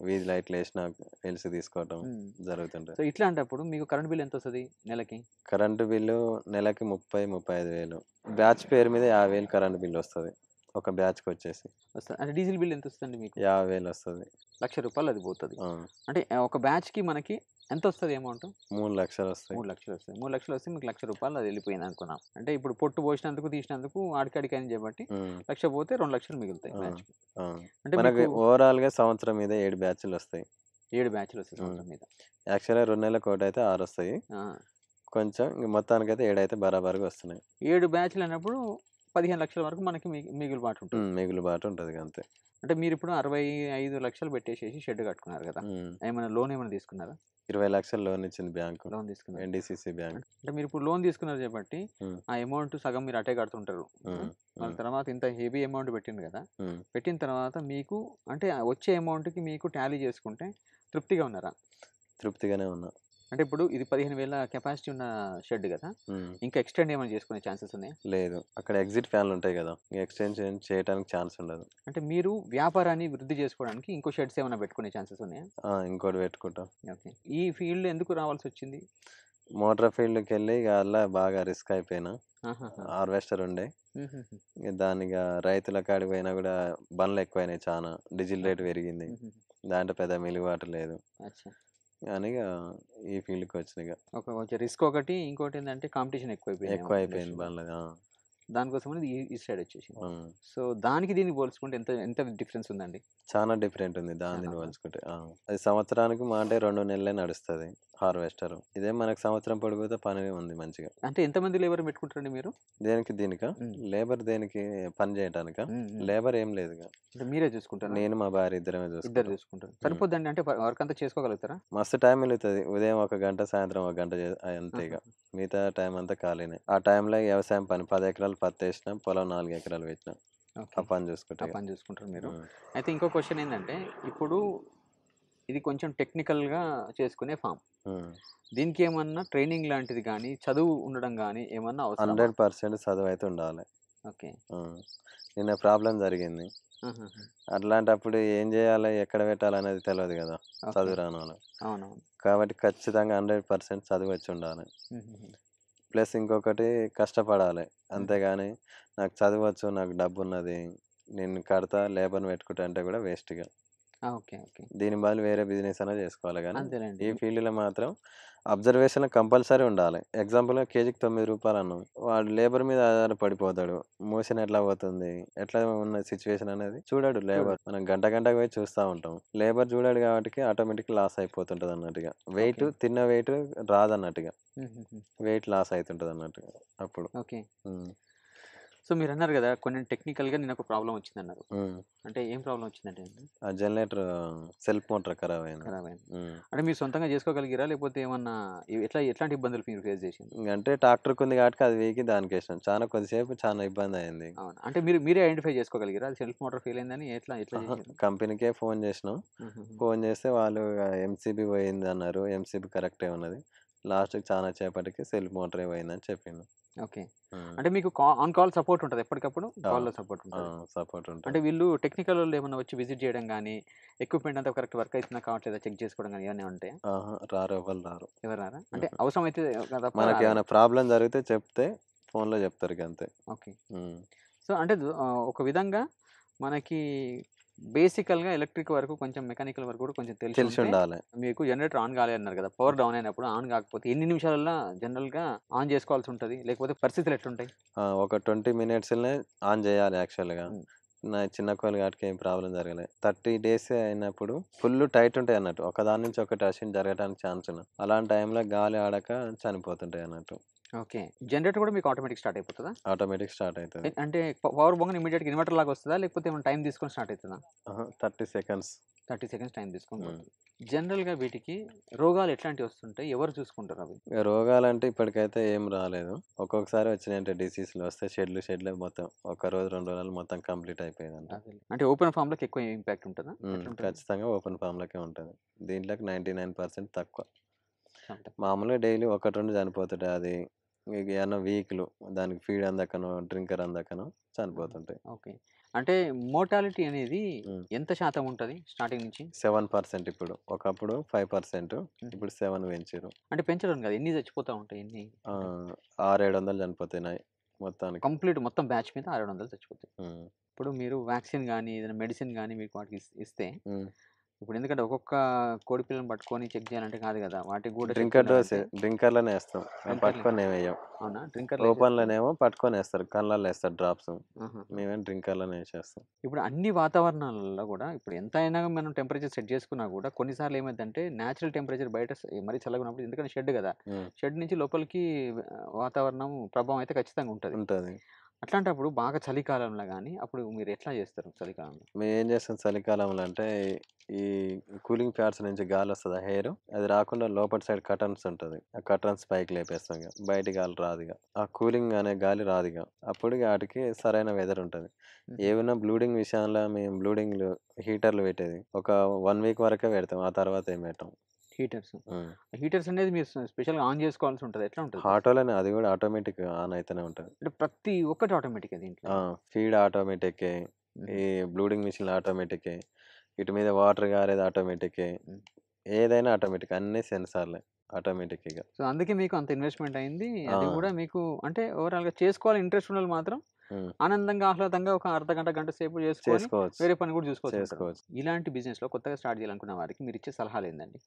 వీధి లైట్లు వేసిన ఎల్సీ తీసుకోవటం జరుగుతుంటాయి సో ఇట్లాంటప్పుడు మీకు కరెంట్ బిల్ ఎంత వస్తుంది నెలకి కరెంటు బిల్లు నెలకి ముప్పై ముప్పై ఐదు వేలు బ్యాచ్ పేరు మీద యాభై వేలు కరెంట్ బిల్ వస్తుంది ఒక బ్యాచ్ వచ్చేసి వస్తుంది అంటే డీజిల్ బిల్ ఎంత వస్తుంది మీకు యాభై వేలు వస్తుంది లక్ష రూపాయలు అది పోతుంది అంటే ఒక బ్యాచ్కి మనకి ఎంత వస్తుంది అమౌంట్ మూడు లక్షలు వస్తాయి మూడు లక్షలు వస్తాయి మూడు లక్షలు వస్తే మీకు లక్ష రూపాయలు అది వెళ్ళిపోయింది అనుకున్నాం అంటే ఇప్పుడు పొట్టు పోసినందుకు తీసినందుకు ఆడికాడికి అని చెప్పి లక్ష పోతే రెండు లక్షలు మిగులుతాయి అంటే మనకి ఓవరాల్గా సంవత్సరం మీద ఏడు బ్యాచ్లు వస్తాయి ఏడు బ్యాచ్లు వస్తాయి సంవత్సరం మీద యాక్చువల్గా రెండు నెలల కోట అయితే ఆరు వస్తాయి కొంచెం మొత్తానికైతే ఏడైతే బరాబర్గా వస్తున్నాయి ఏడు బ్యాచ్లు అన్నప్పుడు పదిహేను లక్షల వరకు మనకి మిగులు బాటు ఉంటుంది మిగులు బాటు ఉంటుంది అంతే అంటే మీరు ఇప్పుడు అరవై ఐదు లక్షలు పెట్టేసేసి షెడ్ కట్టుకున్నారు కదా ఏమైనా లోన్ ఏమైనా తీసుకున్నారా ఇరవై లక్షల లోన్ ఇచ్చింది బ్యాంక్ లోన్ తీసుకున్నారు ఎన్డీసీసీ బ్యాంక్ అంటే మీరు ఇప్పుడు లోన్ తీసుకున్నారు కాబట్టి ఆ అమౌంట్ సగం మీరు అటే కడుతుంటారు వాళ్ళ తర్వాత ఇంత హెవీ అమౌంట్ పెట్టింది కదా పెట్టిన తర్వాత మీకు అంటే వచ్చే అమౌంట్కి మీకు టాలీ చేసుకుంటే తృప్తిగా ఉన్నారా తృప్తిగానే ఉన్నా అంటే ఇప్పుడు ఇది పదిహేను వేల కెపాసిటీ ఉన్న షెడ్ కదా ఇంకా ఎక్స్టెండ్ ఏమైనా చేసుకునే ఛాన్సెస్ ఉన్నాయి లేదు అక్కడ ఎగ్జిట్ ఫ్యాన్లు ఉంటాయి కదా ఎక్స్టెండ్ చేయడానికి ఛాన్స్ ఉండదు అంటే మీరు వ్యాపారాన్ని వృద్ధి చేసుకోవడానికి ఇంకో షెడ్స్ ఏమైనా పెట్టుకునే ఛాన్సెస్ ఉన్నాయా ఇంకోటి పెట్టుకుంటాం ఓకే ఈ ఫీల్డ్ ఎందుకు రావాల్సి వచ్చింది మోటార్ ఫీల్డ్కి వెళ్ళి ఇక అలా బాగా రిస్క్ అయిపోయినా హార్వెస్టర్ ఉండే దానిగా రైతుల కాడికి పోయినా కూడా బండ్లు ఎక్కువైనాయి చాలా డీజిల్ రేట్ పెరిగింది దాంట్లో పెద్ద మిలువాటు లేదు అనగా ఈ ఫీల్డ్కి వచ్చినాయి ఒక కొంచెం రిస్క్ ఒకటి ఇంకోటి ఏంటంటే కాంపిటీషన్ ఎక్కువైపోయింది ఎక్కువైపోయింది ఎక్కువ అయిపోయింది బాగా దానికోసం అనేది ఈ సైడ్ వచ్చేసి సో దానికి దీన్ని పోల్చుకుంటే ఎంత ఎంత డిఫరెన్స్ ఉందండి చాలా డిఫరెంట్ ఉంది దాని పోల్చుకుంటే అది సంవత్సరానికి మా అంటే రెండు నెలలే నడుస్తుంది హార్వెస్టర్ ఇదే మనకు సంవత్సరం పడిపోతే పని ఉంది మంచిగా అంటే ఎంతమంది లేబర్ పెట్టుకుంటారండి మీరు దేనికి దీనిక లేబర్ దేనికి పని చేయడానిక లేబర్ ఏం లేదు మీరే చూసుకుంటారు నేను మా భార్య ఇద్దరమే ఇద్దరు చూసుకుంటారు సరిపోద్దండి అంటే వర్క్ అంతా చేసుకోగలుగుతారా మస్తు టైం వెళ్తుంది ఉదయం ఒక గంట సాయంత్రం ఒక గంట అంతేగా మిగతా టైం అంతా ఖాళీనే ఆ టైంలో వ్యవసాయం పని పది ఎకరాలు ఎకరాలు పత్తి వేసినా పొలం నాలుగు ఎకరాలు పెట్టిన ఆ పని చూసుకుంటా పని చూసుకుంటారు మీరు అయితే ఇంకో క్వశ్చన్ ఏంటంటే ఇప్పుడు ఇది కొంచెం టెక్నికల్గా చేసుకునే ఫామ్ దీనికి ఏమన్నా ట్రైనింగ్ లాంటిది కానీ చదువు ఉండడం కానీ ఏమన్నా హండ్రెడ్ పర్సెంట్ చదువు అయితే ఉండాలి ఓకే నిన్న ప్రాబ్లం జరిగింది అట్లాంటప్పుడు ఏం చేయాలి ఎక్కడ పెట్టాలి అనేది తెలియదు కదా చదువు రాను కాబట్టి ఖచ్చితంగా హండ్రెడ్ పర్సెంట్ చదువు వచ్చి ఉండాలి ప్లస్ ఇంకొకటి కష్టపడాలి అంతేగాని నాకు చదవచ్చు నాకు డబ్బు ఉన్నది నేను కడతా లేబర్ని పెట్టుకుంటా అంటే కూడా వేస్ట్గా దీని బదులు వేరే బిజినెస్ అనేది చేసుకోవాలి కానీ ఈ ఫీల్డ్ లో మాత్రం అబ్జర్వేషన్ కంపల్సరీ ఉండాలి ఎగ్జాంపుల్గా కేజీకి తొమ్మిది రూపాయలు అన్నాం వాడు లేబర్ మీద ఆధారపడిపోతాడు మోషన్ ఎట్లా పోతుంది ఎట్లా ఉన్న సిచ్యువేషన్ అనేది చూడాడు లేబర్ మనం గంట గంటకు పోయి చూస్తూ ఉంటాం లేబర్ చూడాడు కాబట్టి ఆటోమేటిక్ లాస్ అయిపోతుంటది అన్నట్టుగా వెయిట్ తిన్న వెయిట్ రాదన్నట్టుగా వెయిట్ లాస్ అవుతుంటది అన్నట్టుగా అప్పుడు సో మీరు అన్నారు కదా కొన్ని టెక్నికల్ గా నేను ఒక ప్రాబ్లం వచ్చింది అన్నారు అంటే ఏం ప్రాబ్లం వచ్చిందంటే ఆ జనరేటర్ సెల్ మోటార్ ఖరాబ్ అయింది ఖరాబ్ అయింది అంటే మీరు సొంతంగా చేసుకోగలిగిరా లేకపోతే ఏమన్నా ఎట్లా ఎట్లాంటి ఇబ్బందులు మీరు ఫేస్ చేసింది అంటే ట్రాక్టర్ ఉంది కాబట్టి అది వేకి దానికి ఇష్టం చాలా కొద్దిసేపు చాలా ఇబ్బంది అయింది అంటే మీరు మీరే ఐడెంటిఫై చేసుకోగలిగిరా అది సెల్ఫ్ మోటార్ ఫెయిల్ అయిందని ఎట్లా ఎట్లా కంపెనీకే ఫోన్ చేసినాం ఫోన్ చేస్తే వాళ్ళు ఎంసీబీ పోయింది అన్నారు ఎంసీబీ ఏ ఉన్నది లాస్ట్కి చాలా చేపటికి సెల్ మోటార్ ఏమైందని చెప్పిండు ఓకే అంటే మీకు ఆన్ కాల్ సపోర్ట్ ఉంటుంది ఎప్పటికప్పుడు కాల్లో సపోర్ట్ ఉంటుంది సపోర్ట్ ఉంటుంది అంటే వీళ్ళు టెక్నికల్ వాళ్ళు ఏమైనా వచ్చి విజిట్ చేయడం కానీ ఎక్విప్మెంట్ అంతా కరెక్ట్ వర్క్ అవుతుందా కావట్లేదా చెక్ చేసుకోవడం కానీ ఏమైనా ఉంటాయి రారు ఎవరు రారు ఎవరు రారా అంటే అవసరం అయితే మనకి ఏమైనా ప్రాబ్లం జరిగితే చెప్తే ఫోన్లో చెప్తారు అంతే ఓకే సో అంటే ఒక విధంగా మనకి బేసికల్గా ఎలక్ట్రిక్ వరకు కొంచెం మెకానికల్ వరకు కూడా కొంచెం తెలిసి తెలిసి ఉండాలి మీకు జనరేటర్ ఆన్ కాలే అన్నారు కదా పవర్ డౌన్ అయినప్పుడు ఆన్ కాకపోతే ఎన్ని నిమిషాలలో జనరల్గా ఆన్ చేసుకోవాల్సి ఉంటుంది లేకపోతే పరిస్థితులు ఎట్లుంటాయి ఒక ట్వంటీ మినిట్స్లోనే ఆన్ చేయాలి యాక్చువల్గా నా చిన్న కోళ్ళు కాటికి ఏం ప్రాబ్లం జరగలేదు థర్టీ డేస్ అయినప్పుడు ఫుల్ టైట్ ఉంటాయి అన్నట్టు ఒకదాని నుంచి ఒకటి అసిన్ జరగడానికి ఛాన్స్ ఉన్నాయి అలాంటి టైంలో గాలి ఆడక చనిపోతుంటాయి అన్నట్టు ఓకే జనరేటర్ కూడా మీకు ఆటోమేటిక్ స్టార్ట్ అయిపోతుందా ఆటోమేటిక్ స్టార్ట్ అవుతుంది అంటే పవర్ బొంగని ఇమీడియట్గా ఇన్వర్టర్ లాగా వస్తుందా లేకపోతే ఏమైనా టైం తీసుకొని స్టార్ట్ అవుతుందా thirty seconds thirty seconds time తీసుకొని జనరల్గా వీటికి రోగాలు ఎట్లాంటివి వస్తుంటాయి ఎవరు చూసుకుంటారు అవి రోగాలు అంటే ఇప్పటికైతే ఏం రాలేదు ఒక్కొక్కసారి వచ్చినాయంటే డిసీజ్లు వస్తే షెడ్లు షెడ్లు మొత్తం ఒక రోజు రెండు రోజులు మొత్తం కంప్లీట్ అంట అంటే ఓపెన్ ఫామ్ లోకి ఎక్కువ ఇంపాక్ట్ ఉంటుందా ఖచ్చితంగా ఓపెన్ ఫామ్ లోకే ఉంటుంది దీంట్లోకి నైంటీ నైన్ పర్సెంట్ తక్కువ మామూలుగా డైలీ ఒకటి రెండు చనిపోతుంటాయి అది ఏమన్నా వీక్లు దానికి ఫీడ్ అందకనో డ్రింకర్ అందకనో చనిపోతుంటాయి ఓకే అంటే మోర్టాలిటీ అనేది ఎంత శాతం ఉంటుంది స్టార్టింగ్ నుంచి సెవెన్ పర్సెంట్ ఇప్పుడు ఒకప్పుడు ఫైవ్ పర్సెంట్ ఇప్పుడు సెవెన్ పెంచారు అంటే పెంచడం కదా ఎన్ని చచ్చిపోతూ ఉంటాయి ఎన్ని ఆరు ఏడు వందలు చనిపోతున్నాయి మొత్తానికి కంప్లీట్ మొత్తం బ్యాచ్ మీద ఆరు వందలు చచ్చిపోతాయి ఇప్పుడు మీరు వ్యాక్సిన్ కానీ ఏదైనా మెడిసిన్ కానీ మీకు వాటికి ఇస్తే ఇప్పుడు ఎందుకంటే ఒక్కొక్క కోడి పిల్లని పట్టుకొని చెక్ చేయాలంటే కాదు కదా వాటికి కూడా డ్రింకర్ డ్రింకర్లోనే వేస్తాం పట్టుకొని వేయం అవునా డ్రింకర్ ఓపెన్లోనేమో పట్టుకొని వేస్తారు కళ్ళల్లో వేస్తారు డ్రాప్స్ మేమేం డ్రింకర్లోనే చేస్తాం ఇప్పుడు అన్ని వాతావరణాలలో కూడా ఇప్పుడు ఎంత అయినా మనం టెంపరేచర్ సెట్ చేసుకున్నా కూడా కొన్నిసార్లు ఏమైందంటే న్యాచురల్ టెంపరేచర్ బయట మరీ చల్లగున్నప్పుడు ఎందుకంటే షెడ్ కదా షెడ్ నుంచి లోపలికి వాతావరణం ప్రభావం అయితే ఖచ్చితంగా ఉంటుంది ఉంటుంది అట్లాంటప్పుడు బాగా చలికాలంలో కానీ అప్పుడు మీరు ఎట్లా చేస్తారు చలికాలంలో మేము ఏం చేస్తాం చలికాలంలో అంటే ఈ కూలింగ్ ప్యాడ్స్ నుంచి గాలి వస్తుంది హెయిర్ అది రాకుండా లోపల సైడ్ కటన్స్ ఉంటుంది ఆ కటన్స్ పైకి లేపేస్తాం ఇక బయట గాలి రాదుగా ఆ కూలింగ్ అనే గాలి రాదుగా అప్పుడు వాటికి సరైన వెదర్ ఉంటుంది ఏమైనా బ్లూడింగ్ విషయంలో మేము బ్లూడింగ్లు హీటర్లు పెట్టేది ఒక వన్ వీక్ వరకే పెడతాం ఆ తర్వాత ఏం పెట్టాం హీటర్స్ హీటర్స్ అనేది మీరు స్పెషల్గా ఆన్ చేసుకోవాల్సి ఉంటుంది ఎట్లా ఉంటుంది ఆటోలోనే అది కూడా ఆటోమేటిక్ ఆన్ అయితేనే ఉంటుంది అంటే ప్రతి ఒక్కటి ఆటోమేటిక్ అది ఫీడ్ ఆటోమేటిక్ ఈ బ్లూడింగ్ మిషన్ ఆటోమేటిక్ ఇటు మీద వాటర్ గారేది ఆటోమేటిక్ ఏదైనా ఆటోమేటిక్ అన్ని సెన్సార్లే ఆటోమేటిక్గా సో అందుకే మీకు అంత ఇన్వెస్ట్మెంట్ అయింది అది కూడా మీకు అంటే ఓవరాల్గా చేసుకోవాలి ఇంట్రెస్ట్ ఉన్నది మాత్రం ఆనందంగా ఆహ్లాదంగా ఒక అర్ధ గంట గంట సేపు చేసుకోవచ్చు వేరే పని కూడా చూసుకోవచ్చు ఇలాంటి బిజినెస్ లో కొత్తగా స్టార్ట్ చేయాలనుకున్న వారికి మీరు ఇచ్చే సలహాలు ఏంటండి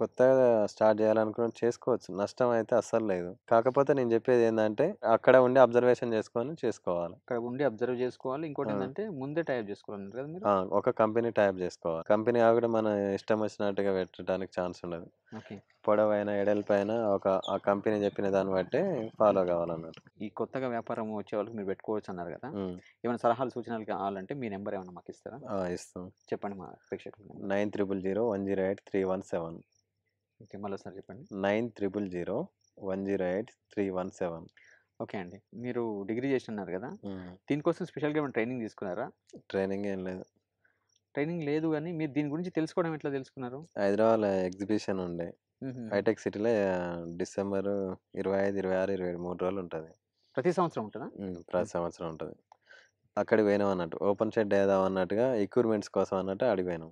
కొత్తగా స్టార్ట్ చేయాలనుకున్న చేసుకోవచ్చు నష్టం అయితే అస్సలు లేదు కాకపోతే నేను చెప్పేది ఏంటంటే అక్కడ ఉండి అబ్జర్వేషన్ చేసుకొని చేసుకోవాలి అక్కడ ఉండి అబ్జర్వ్ చేసుకోవాలి ఇంకోటి ఏంటంటే ముందే టైప్ చేసుకోవాలి కదా ఒక కంపెనీ టైప్ చేసుకోవాలి కంపెనీ ఆవిడ మన ఇష్టం వచ్చినట్టుగా పెట్టడానికి ఛాన్స్ ఉండదు పొడవైన పైన ఒక ఆ కంపెనీ చెప్పిన దాన్ని బట్టి ఫాలో కావాలన్నట్టు ఈ కొత్తగా వ్యాపారం వచ్చే వాళ్ళకి మీరు పెట్టుకోవచ్చు కావచ్చు అన్నారు కదా ఏమైనా సలహాలు సూచనలు కావాలంటే మీ నెంబర్ ఏమైనా మాకు ఇస్తారా ఇస్తాం చెప్పండి మా ప్రేక్షకులు nine triple zero one zero eight three one seven okay మళ్ళీ ఒకసారి చెప్పండి nine triple zero one zero eight three one seven okay అండి మీరు డిగ్రీ చేసి ఉన్నారు కదా దీనికోసం స్పెషల్గా ఏమైనా ట్రైనింగ్ తీసుకున్నారా ట్రైనింగ్ ఏం లేదు ట్రైనింగ్ లేదు కానీ మీరు దీని గురించి తెలుసుకోవడం ఎట్లా తెలుసుకున్నారు హైదరాబాద్ ఎగ్జిబిషన్ ఉండే హైటెక్ సిటీలో డిసెంబర్ ఇరవై ఐదు ఇరవై ఆరు ఇరవై మూడు రోజులు ఉంటుంది ప్రతి సంవత్సరం ఉంటుందా ప్రతి సంవత్సరం ఉంటుంది అక్కడికి పోయినాం అన్నట్టు ఓపెన్ షెడ్ వేద్దాం అన్నట్టుగా ఎక్విప్మెంట్స్ కోసం అన్నట్టు అడిగి పోయినాం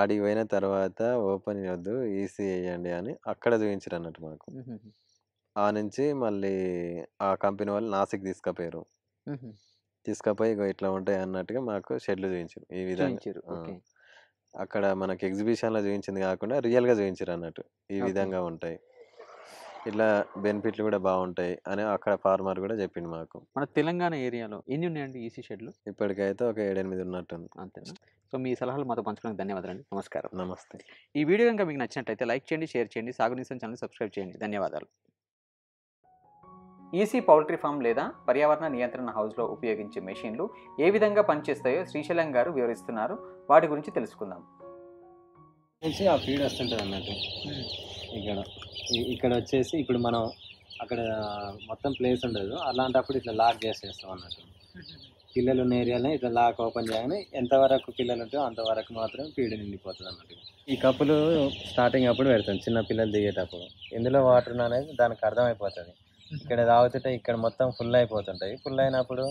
అడిగి పోయిన తర్వాత ఓపెన్ చేయొద్దు ఈసీ వేయండి అని అక్కడ చూపించారు అన్నట్టు మాకు ఆ నుంచి మళ్ళీ ఆ కంపెనీ వాళ్ళు నాసిక్ తీసుకుపోయారు తీసుకపోయి ఇట్లా ఉంటాయి అన్నట్టుగా మాకు షెడ్లు చూపించారు ఈ విధంగా అక్కడ మనకు ఎగ్జిబిషన్లో చూపించింది కాకుండా రియల్గా చూపించారు అన్నట్టు ఈ విధంగా ఉంటాయి ఇట్లా బెనిఫిట్లు కూడా బాగుంటాయి అని అక్కడ ఫార్మర్ కూడా చెప్పింది మాకు మన తెలంగాణ ఏరియాలో ఎన్ని ఉన్నాయండి ఈసీ షెడ్లు ఇప్పటికైతే ఒక ఏడెనిమిది ఉన్నట్టు అంతే సో మీ సలహాలు మాతో పంచుకోవడానికి ధన్యవాదాలు నమస్కారం నమస్తే ఈ వీడియో కనుక మీకు నచ్చినట్లయితే లైక్ చేయండి షేర్ చేయండి సాగు సాగునీసం ఛానల్ సబ్స్క్రైబ్ చేయండి ధన్యవాదాలు ఈసీ పౌల్ట్రీ ఫామ్ లేదా పర్యావరణ నియంత్రణ హౌస్లో ఉపయోగించే మెషిన్లు ఏ విధంగా పనిచేస్తాయో శ్రీశైలం గారు వివరిస్తున్నారు వాటి గురించి తెలుసుకుందాం నుంచి ఆ ఫీడ్ వస్తుంటుంది అన్నట్టు ఇక్కడ ఇక్కడ వచ్చేసి ఇప్పుడు మనం అక్కడ మొత్తం ప్లేస్ ఉండదు అలాంటప్పుడు ఇట్లా లాక్ చేసేస్తాం అన్నట్టు పిల్లలు ఉన్న ఏరియాలో ఇట్లా లాక్ ఓపెన్ చేయగానే ఎంతవరకు పిల్లలు ఉంటాయో అంతవరకు మాత్రం ఫీడ్ నిండిపోతుంది అన్నట్టు ఈ కప్పులు స్టార్టింగ్ అప్పుడు పెడతాం చిన్న పిల్లలు దిగేటప్పుడు ఇందులో వాటర్ అనేది దానికి అర్థమైపోతుంది ఇక్కడ తాగుతుంటే ఇక్కడ మొత్తం ఫుల్ అయిపోతుంటాయి ఫుల్ అయినప్పుడు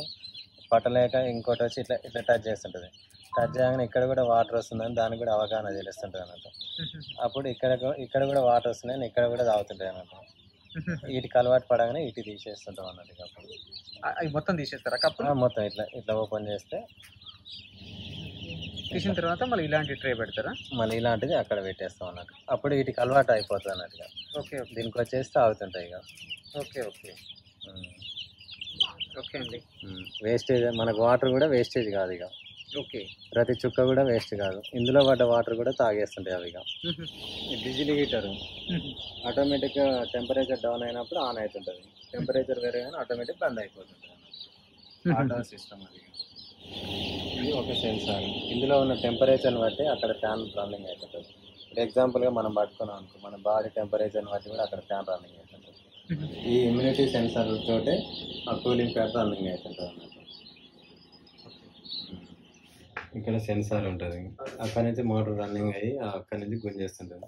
పట్టలేక ఇంకోటి వచ్చి ఇట్లా ఇట్లా టచ్ చేస్తుంటుంది కట్ ఇక్కడ కూడా వాటర్ వస్తుందని దానికి కూడా అవగాహన తెలుస్తుంటుంది అనమాట అప్పుడు ఇక్కడ ఇక్కడ కూడా వాటర్ వస్తున్నాయని ఇక్కడ కూడా తాగుతుంటాయి అనమాట వీటికి అలవాటు పడగానే ఇటు తీసేస్తుంటాం అన్నది అవి మొత్తం తీసేస్తారా కప్పు మొత్తం ఇట్లా ఇట్లా ఓపెన్ చేస్తే తీసిన తర్వాత మళ్ళీ ఇలాంటి ట్రే పెడతారా మళ్ళీ ఇలాంటిది అక్కడ పెట్టేస్తాం అన్నట్టు అప్పుడు వీటికి అలవాటు అయిపోతుంది అన్నట్టుగా ఓకే దీనికి వచ్చేస్తే తాగుతుంటాయి ఇక ఓకే ఓకే ఓకే అండి వేస్టేజ్ మనకు వాటర్ కూడా వేస్టేజ్ కాదు ఇక ఓకే ప్రతి చుక్క కూడా వేస్ట్ కాదు ఇందులో పడ్డ వాటర్ కూడా తాగేస్తుంటాయి అవి diesel heater automatic temperature down అయినప్పుడు ఆన్ అవుతుంటుంది టెంపరేచర్ వేరే కానీ ఆటోమేటిక్ బంద్ అయిపోతుంటుంది ఆటో సిస్టమ్ అది ఇది ఒక సెన్సార్ ఇందులో ఉన్న టెంపరేచర్ని బట్టి అక్కడ ఫ్యాన్ రన్నింగ్ అవుతుంటుంది ఇప్పుడు ఎగ్జాంపుల్గా మనం పట్టుకున్నాం అనుకో మన బాడీ టెంపరేచర్ని బట్టి కూడా అక్కడ ఫ్యాన్ రన్నింగ్ అవుతుంటుంది ఈ ఇమ్యూనిటీ సెన్సార్ తోటే ఆ కూలింగ్ ఫ్యాన్ రన్నింగ్ అవుతుంటుంది అన్నమాట ఇక్కడ సెన్సార్ ఉంటుంది అక్కడ నుంచి మోటార్ రన్నింగ్ అయ్యి అక్కడ నుంచి గుంజేస్తుంటుంది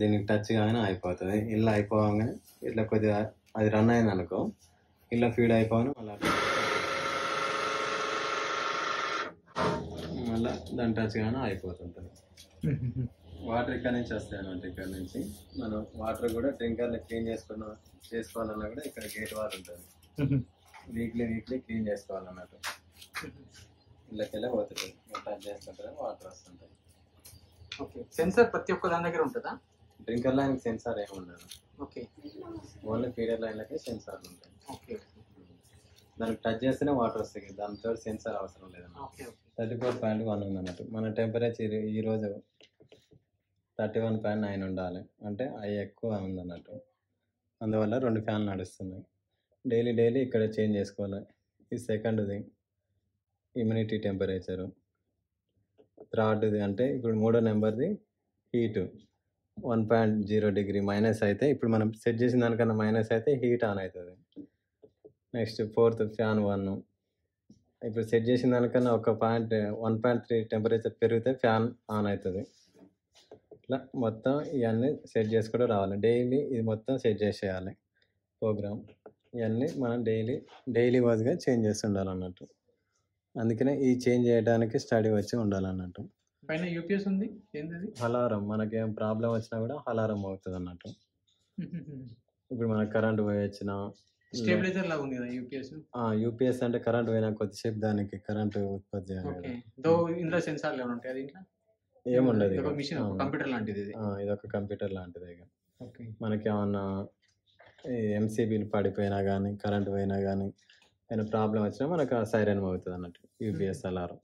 దీనికి టచ్ కాగానే అయిపోతుంది ఇలా అయిపోగానే ఇట్లా కొద్దిగా అది రన్ అయింది అనుకో ఇలా ఫీడ్ అయిపోగానే మళ్ళీ మళ్ళీ దాని టచ్ కానీ అయిపోతుంటుంది వాటర్ ఇక్కడ నుంచి వస్తాయి అనమాట ఇక్కడ నుంచి మనం వాటర్ కూడా డ్రింకర్ని క్లీన్ చేసుకున్న చేసుకోవాలన్నా కూడా ఇక్కడ గేట్ వాటర్ ఉంటుంది వీక్లీ వీక్లీ క్లీన్ చేసుకోవాలన్నట్టు ఇళ్ళకెళ్ళి పోతుంది టచ్ చేస్తుంటారు వాటర్ వస్తుంటాయి ఓకే సెన్సార్ ప్రతి ఒక్క దాని దగ్గర ఉంటుందా డ్రింకర్ లైన్ సెన్సార్ ఏమి ఉండదు ఓకే ఓన్లీ ఫీడర్ లైన్లకే సెన్సార్ ఉంటాయి ఓకే దానికి టచ్ చేస్తేనే వాటర్ వస్తాయి దాంతో సెన్సార్ అవసరం లేదు థర్టీ ఫోర్ పాయింట్ వన్ ఉంది అన్నట్టు మన టెంపరేచర్ ఈరోజు థర్టీ వన్ పాయింట్ నైన్ ఉండాలి అంటే అవి ఎక్కువ ఉంది అన్నట్టు అందువల్ల రెండు ఫ్యాన్లు నడుస్తున్నాయి డైలీ డైలీ ఇక్కడ చేంజ్ చేసుకోవాలి ఇది సెకండ్ది ఇమ్యూనిటీ టెంపరేచరు థర్డ్ది అంటే ఇప్పుడు మూడో నెంబర్ది heat one point zero degree minus అయితే ఇప్పుడు మనం సెట్ చేసిన దానికన్నా మైనస్ అయితే హీట్ ఆన్ అవుతుంది నెక్స్ట్ ఫోర్త్ ఫ్యాన్ వన్ ఇప్పుడు సెట్ చేసిన దానికన్నా ఒక point one point three temperature పెరిగితే ఫ్యాన్ ఆన్ అవుతుంది ఇట్లా మొత్తం ఇవన్నీ సెట్ చేసుకోవడం రావాలి డైలీ ఇది మొత్తం సెట్ చేసేయాలి ప్రోగ్రామ్ ఇవన్నీ మనం డైలీ డైలీ వాజ్గా చేంజ్ చేస్తుండాలి అన్నట్టు అందుకనే ఈ చేంజ్ చేయడానికి స్టడీ వచ్చి ఉండాలన్నట్టు పైన యూపీఎస్ ఉంది ఏంటది అలారం మనకేం ప్రాబ్లం వచ్చినా కూడా అలారం అవుతుంది అన్నట్టు ఇప్పుడు మనకు కరెంట్ పోయి వచ్చిన లాగా ఉంది కదా యూపీఎస్ యూపీఎస్ అంటే కరెంట్ పోయినా కొద్దిసేపు దానికి కరెంట్ ఉత్పత్తి దో ఇందులో ఉంటాయి ఏముండదు ఒక మిషన్ కంప్యూటర్ లాంటిది ఇది ఇది ఒక కంప్యూటర్ లాంటిది ఇక ఓకే మనకి ఏమన్నా ఎంసీబీలు పడిపోయినా కానీ కరెంట్ పోయినా కానీ ఏమైనా ప్రాబ్లం వచ్చినా మనకు సైరన్ అవుతుంది అన్నట్టు యూపీఎస్ అలారం